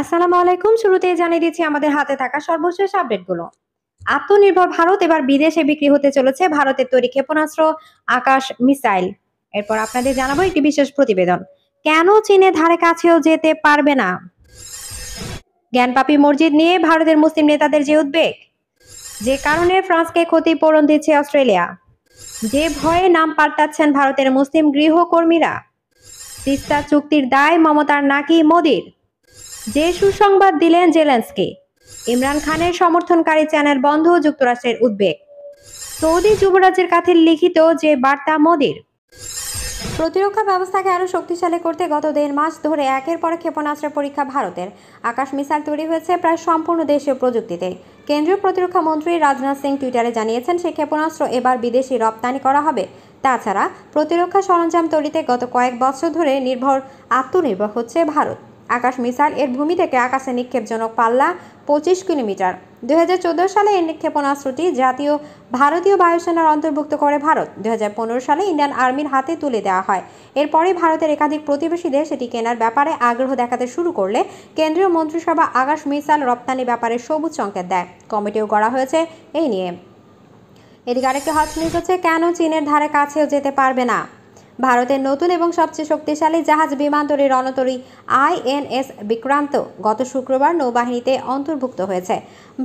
আসসালামু আলাইকুম শুরুতেই জানিয়ে দিচ্ছি আমাদের হাতে থাকা সর্বশেষ আপডেটগুলো আত্মনির্ভর ভারত এবার বিদেশে বিক্রি হতে চলেছে ভারতের তৈরি ক্ষেপণাস্ত্র আকাশ মিসাইল এরপর আপনাদের জানাবো একটি বিশেষ প্রতিবেদন কেন চীনের ধারে কাছেও যেতে পারবে না জ্ঞানপাপী মসজিদ নিয়ে ভারতের মুসলিম নেতাদের যে উদ্বেগ যে কারণে ফ্রান্সকে ক্ষতিপূরণ দিচ্ছে অস্ট্রেলিয়া যে ভয়ে নাম পাল্টাচ্ছেন ভারতের মুসলিম গৃহকর্মীরা তিস্তা চুক্তির দায় মমতার নাকি মোদির যে সুসংবাদ দিলেন জেলেন্সকে ইমরান খানের সমর্থনকারী চ্যানেল বন্ধ যুক্তরাষ্ট্রের উদ্বেগ সৌদি যুবরাজের কাছে লিখিত যে বার্তা মোদির প্রতিরক্ষা ব্যবস্থাকে আরও শক্তিশালী করতে গত দেড় মাস ধরে একের পর ক্ষেপণাস্ত্রের পরীক্ষা ভারতের আকাশ মিসাইল তৈরি হয়েছে প্রায় সম্পূর্ণ দেশীয় প্রযুক্তিতে কেন্দ্রীয় প্রতিরক্ষা মন্ত্রী রাজনাথ সিং টুইটারে জানিয়েছেন সেই ক্ষেপণাস্ত্র এবার বিদেশি রপ্তানি করা হবে তাছাড়া প্রতিরক্ষা সরঞ্জাম তৈরিতে গত কয়েক বছর ধরে নির্ভর আত্মনির্ভর হচ্ছে ভারত আকাশ মিসাইল এর ভূমি থেকে আকাশে নিক্ষেপজনক পাল্লা পঁচিশ কিলোমিটার দু সালে এই নিক্ষেপণাস্ত্রটি জাতীয় ভারতীয় বায়ুসেনার অন্তর্ভুক্ত করে ভারত দু সালে ইন্ডিয়ান আর্মির হাতে তুলে দেওয়া হয় এরপরে ভারতের একাধিক প্রতিবেশী দেশ এটি কেনার ব্যাপারে আগ্রহ দেখাতে শুরু করলে কেন্দ্রীয় মন্ত্রিসভা আকাশ মিসাইল রপ্তানি ব্যাপারে সবুজ সংকেত দেয় কমিটিও গড়া হয়েছে এই নিয়ে এদিকে আরেকটি হট হচ্ছে কেন চীনের ধারে কাছেও যেতে পারবে না ভারতের নতুন এবং সবচেয়ে শক্তিশালী জাহাজ বিমানতরী রণতরী আইএনএস বিক্রান্ত গত শুক্রবার নৌবাহিনীতে অন্তর্ভুক্ত হয়েছে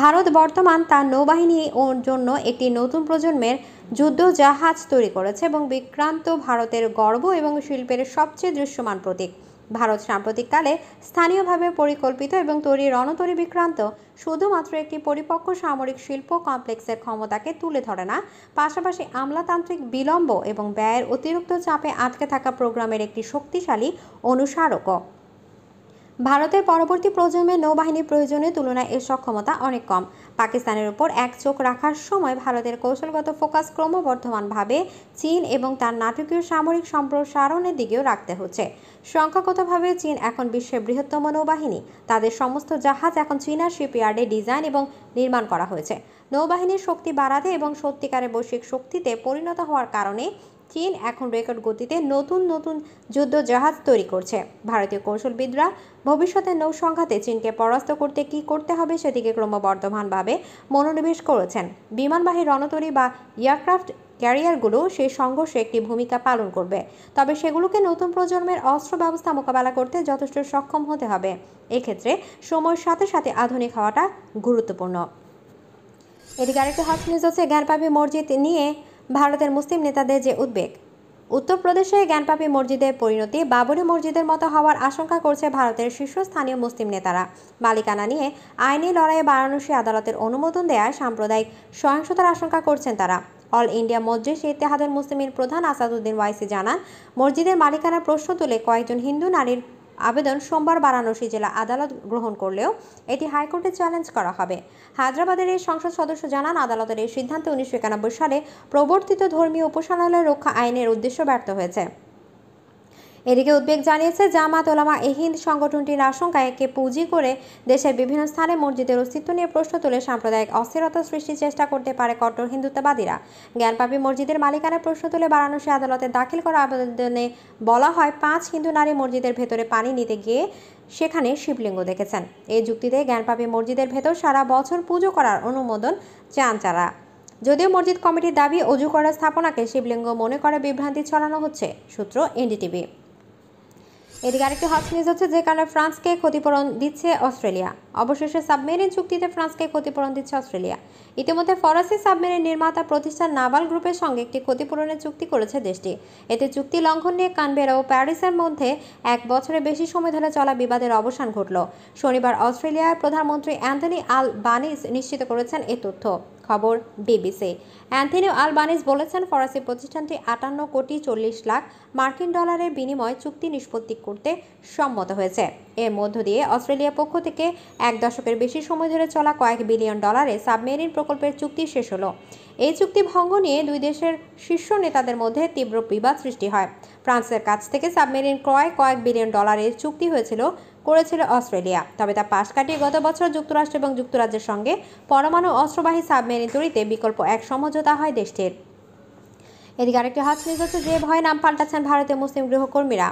ভারত বর্তমান তার নৌবাহিনী জন্য একটি নতুন প্রজন্মের যুদ্ধ জাহাজ তৈরি করেছে এবং বিক্রান্ত ভারতের গর্ব এবং শিল্পের সবচেয়ে দৃশ্যমান প্রতীক ভারত সাম্প্রতিককালে স্থানীয়ভাবে পরিকল্পিত এবং তৈরি রণতরি বিক্রান্ত শুধুমাত্র একটি পরিপক্ক সামরিক শিল্প কমপ্লেক্সের ক্ষমতাকে তুলে ধরে না পাশাপাশি আমলাতান্ত্রিক বিলম্ব এবং ব্যয়ের অতিরিক্ত চাপে আটকে থাকা প্রোগ্রামের একটি শক্তিশালী অনুসারকও ভারতের পরবর্তী প্রজন্মে নৌবাহিনীর প্রয়োজনের তুলনায় এর সক্ষমতা অনেক কম পাকিস্তানের উপর এক চোখ রাখার সময় ভারতের কৌশলগত ফোকাস ক্রমবর্ধমানভাবে চীন এবং তার নাটকীয় সামরিক সম্প্রসারণের দিকেও রাখতে হচ্ছে সংখ্যাগতভাবে চীন এখন বিশ্বের বৃহত্তম নৌবাহিনী তাদের সমস্ত জাহাজ এখন চীনা শিপইয়ার্ডে ডিজাইন এবং নির্মাণ করা হয়েছে নৌবাহিনীর শক্তি বাড়াতে এবং সত্যিকারের বৈশ্বিক শক্তিতে পরিণত হওয়ার কারণে চীন এখন রেকর্ড গতিতে নতুন নতুন যুদ্ধ জাহাজ তৈরি করছে ভারতীয় কৌশলবিদরা ভবিষ্যতে নৌ সংঘাতে চীনকে পরাস্ত করতে কি করতে হবে সেদিকে ক্রমবর্ধমানভাবে মনোনিবেশ করেছেন বিমানবাহী রণতরী বা এয়ারক্রাফট ক্যারিয়ারগুলো সেই সংঘর্ষে একটি ভূমিকা পালন করবে তবে সেগুলোকে নতুন প্রজন্মের অস্ত্র ব্যবস্থা মোকাবেলা করতে যথেষ্ট সক্ষম হতে হবে এক্ষেত্রে সময়ের সাথে সাথে আধুনিক হওয়াটা গুরুত্বপূর্ণ এদিকে আরেকটি হট নিউজ হচ্ছে জ্ঞানপাপী মসজিদ নিয়ে ভারতের মুসলিম নেতাদের যে উদ্বেগ উত্তরপ্রদেশে জ্ঞানপাপী মসজিদের পরিণতি বাবরি মসজিদের মতো হওয়ার আশঙ্কা করছে ভারতের শীর্ষস্থানীয় মুসলিম নেতারা মালিকানা নিয়ে আইনি লড়াইয়ে বারাণসী আদালতের অনুমোদন দেয়া সাম্প্রদায়িক সহিংসতার আশঙ্কা করছেন তারা অল ইন্ডিয়া মসজিদ ইতিহাদের মুসলিমের প্রধান আসাদুদ্দিন ওয়াইসি জানান মসজিদের মালিকানা প্রশ্ন তুলে কয়েকজন হিন্দু নারীর আবেদন সোমবার বারাণসী জেলা আদালত গ্রহণ করলেও এটি হাইকোর্টে চ্যালেঞ্জ করা হবে হায়দ্রাবাদের এই সংসদ সদস্য জানান আদালতের এই সিদ্ধান্তে উনিশশো সালে প্রবর্তিত ধর্মীয় উপাসনালয় রক্ষা আইনের উদ্দেশ্য ব্যর্থ হয়েছে এদিকে উদ্বেগ জানিয়েছে জামাত ওলামা হিন্দ সংগঠনটির আশঙ্কায় একে পুঁজি করে দেশের বিভিন্ন স্থানে মসজিদের অস্তিত্ব নিয়ে প্রশ্ন তুলে সাম্প্রদায়িক অস্থিরতা সৃষ্টির চেষ্টা করতে পারে কট্টর হিন্দুত্ববাদীরা জ্ঞানপাপী মসজিদের মালিকানা প্রশ্ন তুলে বারাণসী আদালতে দাখিল করা আবেদনে বলা হয় পাঁচ হিন্দু নারী মসজিদের ভেতরে পানি নিতে গিয়ে সেখানে শিবলিঙ্গ দেখেছেন এই যুক্তিতে জ্ঞানপাপী মসজিদের ভেতর সারা বছর পুজো করার অনুমোদন চান তারা যদিও মসজিদ কমিটির দাবি অজু করা স্থাপনাকে শিবলিঙ্গ মনে করে বিভ্রান্তি ছড়ানো হচ্ছে সূত্র এনডিটিভি এদিকে আরেকটি হট নিউজ হচ্ছে যে কারণে ফ্রান্সকে ক্ষতিপূরণ দিচ্ছে অস্ট্রেলিয়া অবশেষে সাবমেরিন চুক্তিতে ফ্রান্সকে ক্ষতিপূরণ দিচ্ছে অস্ট্রেলিয়া ইতিমধ্যে ফরাসি সাবমেরিন নির্মাতা প্রতিষ্ঠান নাভাল গ্রুপের সঙ্গে একটি ক্ষতিপূরণের চুক্তি করেছে দেশটি এতে চুক্তি লঙ্ঘন নিয়ে কানবেরা ও প্যারিসের মধ্যে এক বছরের বেশি সময় ধরে চলা বিবাদের অবসান ঘটল শনিবার অস্ট্রেলিয়ার প্রধানমন্ত্রী অ্যান্থনি আল বানিস নিশ্চিত করেছেন এ তথ্য খবর বিবিসি অ্যান্থনি আলবানিস বলেছেন ফরাসি প্রতিষ্ঠানটি আটান্ন কোটি চল্লিশ লাখ মার্কিন ডলারের বিনিময় চুক্তি নিষ্পত্তি করতে সম্মত হয়েছে এর মধ্য দিয়ে অস্ট্রেলিয়া পক্ষ থেকে এক দশকের বেশি সময় ধরে চলা কয়েক বিলিয়ন ডলারে সাবমেরিন প্রকল্পের চুক্তি শেষ হলো এই চুক্তি ভঙ্গ নিয়ে দুই দেশের শীর্ষ নেতাদের মধ্যে তীব্র বিবাদ সৃষ্টি হয় ফ্রান্সের কাছ থেকে সাবমেরিন ক্রয় কয়েক বিলিয়ন ডলারের চুক্তি হয়েছিল করেছিল অস্ট্রেলিয়া তবে তা পাশ কাটিয়ে গত বছর যুক্তরাষ্ট্র এবং যুক্তরাজ্যের সঙ্গে পরমাণু অস্ত্রবাহী সাবমেরিন তৈরিতে বিকল্প এক সমঝোতা হয় দেশটির এদিকে আরেকটি হাত নিউজ হচ্ছে যে ভয় নাম পাল্টাচ্ছেন ভারতীয় মুসলিম গৃহকর্মীরা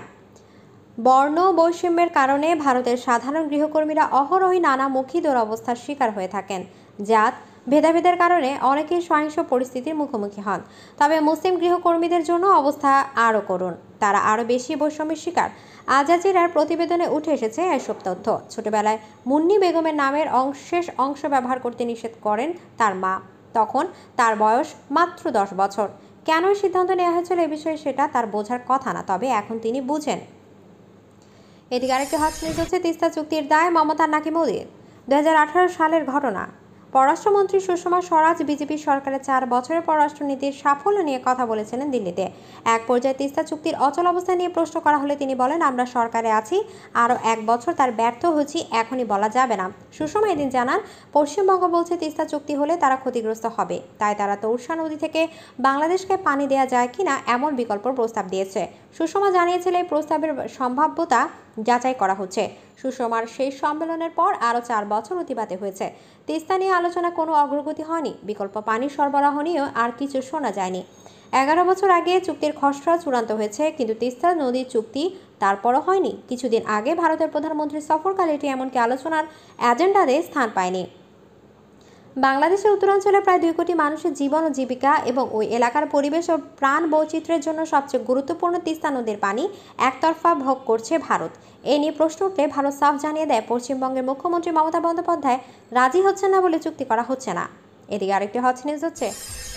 বর্ণ বৈষম্যের কারণে ভারতের সাধারণ গৃহকর্মীরা অহরহই নানামুখী দুরবস্থার শিকার হয়ে থাকেন জাত ভেদাভেদের কারণে অনেকেই সহিংস পরিস্থিতির মুখোমুখি হন তবে মুসলিম গৃহকর্মীদের জন্য অবস্থা আরও করুন তারা আরও বেশি বৈষম্যের শিকার আজাজিরার প্রতিবেদনে উঠে এসেছে এসব তথ্য ছোটবেলায় মুন্নি বেগমের নামের অংশেষ অংশ ব্যবহার করতে নিষেধ করেন তার মা তখন তার বয়স মাত্র দশ বছর কেন সিদ্ধান্ত নেওয়া হয়েছিল এ বিষয়ে সেটা তার বোঝার কথা না তবে এখন তিনি বুঝেন এদিকে আরেকটি হট নিউজ হচ্ছে তিস্তা চুক্তির দায় মমতার নাকি মোদীর দু সালের ঘটনা পররাষ্ট্রমন্ত্রী সুষমা স্বরাজ বিজেপি সরকারের চার বছরের পররাষ্ট্রনীতির সাফল্য নিয়ে কথা বলেছিলেন দিল্লিতে এক পর্যায়ে তিস্তা চুক্তির অচল অবস্থা নিয়ে প্রশ্ন করা হলে তিনি বলেন আমরা সরকারে আছি আরও এক বছর তার ব্যর্থ হয়েছি এখনই বলা যাবে না সুষমা এদিন জানান পশ্চিমবঙ্গ বলছে তিস্তা চুক্তি হলে তারা ক্ষতিগ্রস্ত হবে তাই তারা তৌরসা নদী থেকে বাংলাদেশকে পানি দেওয়া যায় কিনা এমন বিকল্প প্রস্তাব দিয়েছে সুষমা জানিয়েছিলেন এই প্রস্তাবের সম্ভাব্যতা যাচাই করা হচ্ছে সুষমার সেই সম্মেলনের পর আরও চার বছর অতিবাতে হয়েছে তিস্তা নিয়ে আলোচনা কোনো অগ্রগতি হয়নি বিকল্প পানি সরবরাহ নিয়েও আর কিছু শোনা যায়নি এগারো বছর আগে চুক্তির খসড়া চূড়ান্ত হয়েছে কিন্তু তিস্তা নদীর চুক্তি তারপরও হয়নি কিছুদিন আগে ভারতের প্রধানমন্ত্রীর সফরকালে এটি এমনকি আলোচনার এজেন্ডাতে স্থান পায়নি বাংলাদেশের উত্তরাঞ্চলে প্রায় দুই কোটি মানুষের জীবন ও জীবিকা এবং ওই এলাকার পরিবেশ ও প্রাণ বৈচিত্র্যের জন্য সবচেয়ে গুরুত্বপূর্ণ তিস্তা নদীর পানি একতরফা ভোগ করছে ভারত এ নিয়ে প্রশ্ন উঠলে ভারত সাফ জানিয়ে দেয় পশ্চিমবঙ্গের মুখ্যমন্ত্রী মমতা বন্দ্যোপাধ্যায় রাজি হচ্ছে না বলে চুক্তি করা হচ্ছে না এদিকে আরেকটি হট নিউজ হচ্ছে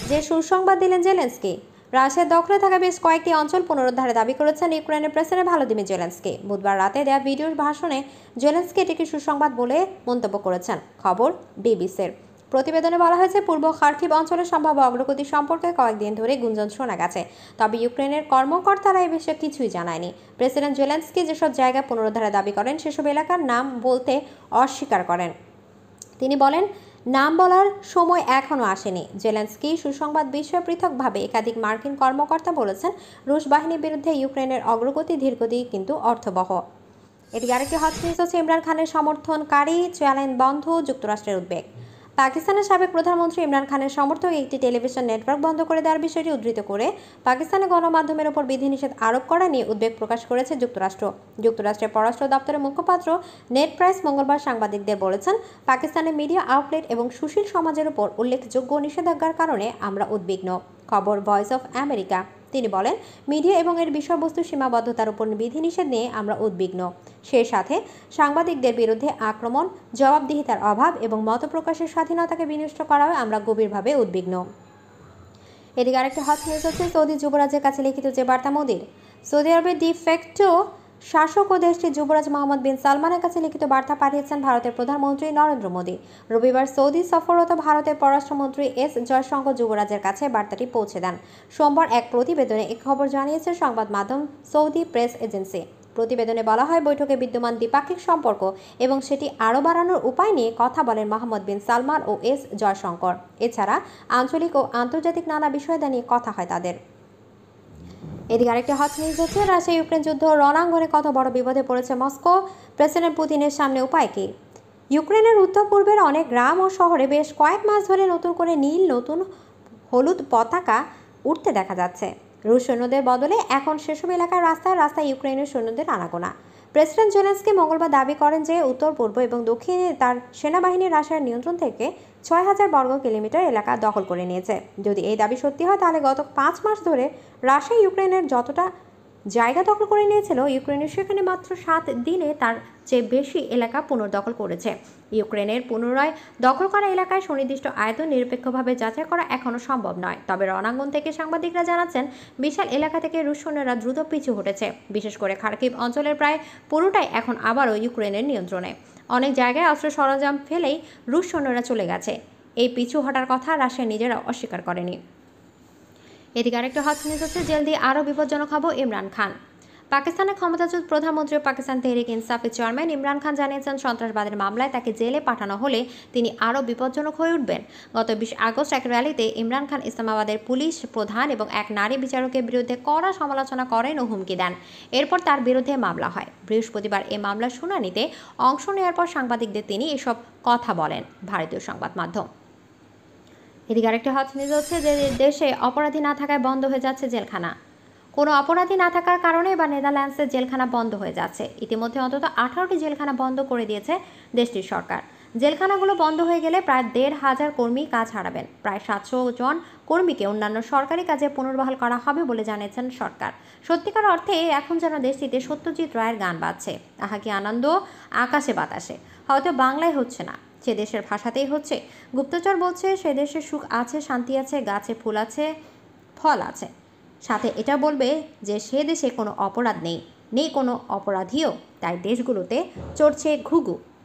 যে সুসংবাদ দিলেন জেলেন্সকি রাশিয়ার দখলে থাকা বেশ কয়েকটি অঞ্চল পুনরুদ্ধারে দাবি করেছেন ইউক্রেনের প্রেসিডেন্ট ভালোদিমি জেলেন্সকে বুধবার রাতে দেয়া ভিডিওর ভাষণে জেলেন্সকি এটিকে সুসংবাদ বলে মন্তব্য করেছেন খবর বিবিসির প্রতিবেদনে বলা হয়েছে পূর্ব খার্কিব অঞ্চলের সম্ভাব্য অগ্রগতি সম্পর্কে কয়েকদিন ধরে গুঞ্জন শোনা গেছে তবে ইউক্রেনের কর্মকর্তারা এ বিষয়ে কিছুই জানায়নি প্রেসিডেন্ট জেলেন্সকি যেসব জায়গা পুনরুদ্ধারে দাবি করেন সেসব এলাকার নাম বলতে অস্বীকার করেন তিনি বলেন নাম বলার সময় এখনও আসেনি জেলেন্সকি সুসংবাদ বিষয়ে পৃথকভাবে একাধিক মার্কিন কর্মকর্তা বলেছেন রুশ বাহিনীর বিরুদ্ধে ইউক্রেনের অগ্রগতি ধীরগতি কিন্তু অর্থবহ এটি আরেকটি হট নিউজ হচ্ছে ইমরান খানের সমর্থনকারী চ্যালেঞ্জ বন্ধ যুক্তরাষ্ট্রের উদ্বেগ পাকিস্তানের সাবেক প্রধানমন্ত্রী ইমরান খানের সমর্থক একটি টেলিভিশন নেটওয়ার্ক বন্ধ করে দেওয়ার বিষয়টি উদ্ধৃত করে পাকিস্তানের গণমাধ্যমের ওপর বিধিনিষেধ আরোপ করা নিয়ে উদ্বেগ প্রকাশ করেছে যুক্তরাষ্ট্র যুক্তরাষ্ট্রের পররাষ্ট্র দপ্তরের মুখপাত্র নেট প্রাইস মঙ্গলবার সাংবাদিকদের বলেছেন পাকিস্তানের মিডিয়া আউটলেট এবং সুশীল সমাজের ওপর উল্লেখযোগ্য নিষেধাজ্ঞার কারণে আমরা উদ্বিগ্ন খবর ভয়েস অফ আমেরিকা তিনি বলেন মিডিয়া এবং এর বিষয়বস্তু সীমাবদ্ধতার উপর বিধিনিষেধ নিয়ে আমরা উদ্বিগ্ন সে সাথে সাংবাদিকদের বিরুদ্ধে আক্রমণ জবাবদিহিতার অভাব এবং মতপ্রকাশের স্বাধীনতাকে বিনষ্ট করাও আমরা গভীরভাবে উদ্বিগ্ন এদিকে আরেকটি হট নিউজ হচ্ছে সৌদি যুবরাজের কাছে লিখিত যে বার্তা মোদির সৌদি আরবের ডিফেক্টো শাসক ও দেশটির যুবরাজ মোহাম্মদ বিন সালমানের কাছে লিখিত বার্তা পাঠিয়েছেন ভারতের প্রধানমন্ত্রী নরেন্দ্র মোদী রবিবার সৌদি সফররত ভারতের পররাষ্ট্রমন্ত্রী এস জয়শঙ্কর যুবরাজের কাছে বার্তাটি পৌঁছে দেন সোমবার এক প্রতিবেদনে এ খবর জানিয়েছে সংবাদ মাধ্যম সৌদি প্রেস এজেন্সি প্রতিবেদনে বলা হয় বৈঠকে বিদ্যমান দ্বিপাক্ষিক সম্পর্ক এবং সেটি আরও বাড়ানোর উপায় নিয়ে কথা বলেন মোহাম্মদ বিন সালমান ও এস জয়শঙ্কর এছাড়া আঞ্চলিক ও আন্তর্জাতিক নানা বিষয় নিয়ে কথা হয় তাদের এদিকে আরেকটি হট নিউজ হচ্ছে রাশিয়া ইউক্রেন যুদ্ধ রণাঙ্গনে কত বড় বিপদে পড়েছে মস্কো প্রেসিডেন্ট পুতিনের সামনে উপায় কী ইউক্রেনের উত্তর পূর্বের অনেক গ্রাম ও শহরে বেশ কয়েক মাস ধরে নতুন করে নীল নতুন হলুদ পতাকা উঠতে দেখা যাচ্ছে রুশ সৈন্যদের বদলে এখন সেসব এলাকার রাস্তায় রাস্তা ইউক্রেনের সৈন্যদের আনাগোনা প্রেসিডেন্ট জেলেন্সকি মঙ্গলবার দাবি করেন যে উত্তর পূর্ব এবং দক্ষিণে তার সেনাবাহিনী রাশিয়ার নিয়ন্ত্রণ থেকে ছয় হাজার বর্গ কিলোমিটার এলাকা দখল করে নিয়েছে যদি এই দাবি সত্যি হয় তাহলে গত পাঁচ মাস ধরে রাশিয়া ইউক্রেনের যতটা জায়গা দখল করে নিয়েছিল ইউক্রেনের সেখানে মাত্র সাত দিনে তার চেয়ে বেশি এলাকা পুনর্দখল করেছে ইউক্রেনের পুনরায় দখল করা এলাকায় সুনির্দিষ্ট আয়তন নিরপেক্ষভাবে যাচাই করা এখনও সম্ভব নয় তবে রণাঙ্গন থেকে সাংবাদিকরা জানাচ্ছেন বিশাল এলাকা থেকে রুশ সৈন্যরা দ্রুত পিছু হটেছে বিশেষ করে খার্কিব অঞ্চলের প্রায় পুরোটাই এখন আবারও ইউক্রেনের নিয়ন্ত্রণে অনেক জায়গায় অস্ত্র সরঞ্জাম ফেলেই রুশ সৈন্যরা চলে গেছে এই পিছু হটার কথা রাশিয়া নিজেরা অস্বীকার করেনি এদিকে আরেকটা হট নিউজ হচ্ছে জেল দিয়ে আরও বিপজ্জনক হব ইমরান খান পাকিস্তানের ক্ষমতাচ্যুত প্রধানমন্ত্রী পাকিস্তান তেহরিক ইনসাফের চেয়ারম্যান ইমরান খান জানিয়েছেন সন্ত্রাসবাদের মামলায় তাকে জেলে পাঠানো হলে তিনি আরও বিপজ্জনক হয়ে উঠবেন গত বিশ আগস্ট এক র্যালিতে ইমরান খান ইসলামাবাদের পুলিশ প্রধান এবং এক নারী বিচারকের বিরুদ্ধে কড়া সমালোচনা করেন ও হুমকি দেন এরপর তার বিরুদ্ধে মামলা হয় বৃহস্পতিবার এ মামলার শুনানিতে অংশ নেওয়ার পর সাংবাদিকদের তিনি এসব কথা বলেন ভারতীয় সংবাদ মাধ্যম এদিকে আরেকটি হট নিউজ হচ্ছে যে দেশে অপরাধী না থাকায় বন্ধ হয়ে যাচ্ছে জেলখানা কোনো অপরাধী না থাকার কারণে বা নেদারল্যান্ডসে জেলখানা বন্ধ হয়ে যাচ্ছে ইতিমধ্যে অন্তত আঠারোটি জেলখানা বন্ধ করে দিয়েছে দেশটির সরকার জেলখানাগুলো বন্ধ হয়ে গেলে প্রায় দেড় হাজার কর্মী কাজ হারাবেন প্রায় সাতশো জন কর্মীকে অন্যান্য সরকারি কাজে পুনর্বহাল করা হবে বলে জানিয়েছেন সরকার সত্যিকার অর্থে এখন যেন দেশটিতে সত্যজিৎ রায়ের গান বাজছে আহা কি আনন্দ আকাশে বাতাসে হয়তো বাংলায় হচ্ছে না সে দেশের ভাষাতেই হচ্ছে গুপ্তচর বলছে সে দেশে সুখ আছে শান্তি আছে গাছে ফুল আছে ফল আছে সাথে এটা বলবে যে সে দেশে কোনো অপরাধ নেই নেই কোনো অপরাধীও তাই দেশগুলোতে চড়ছে ঘুঘু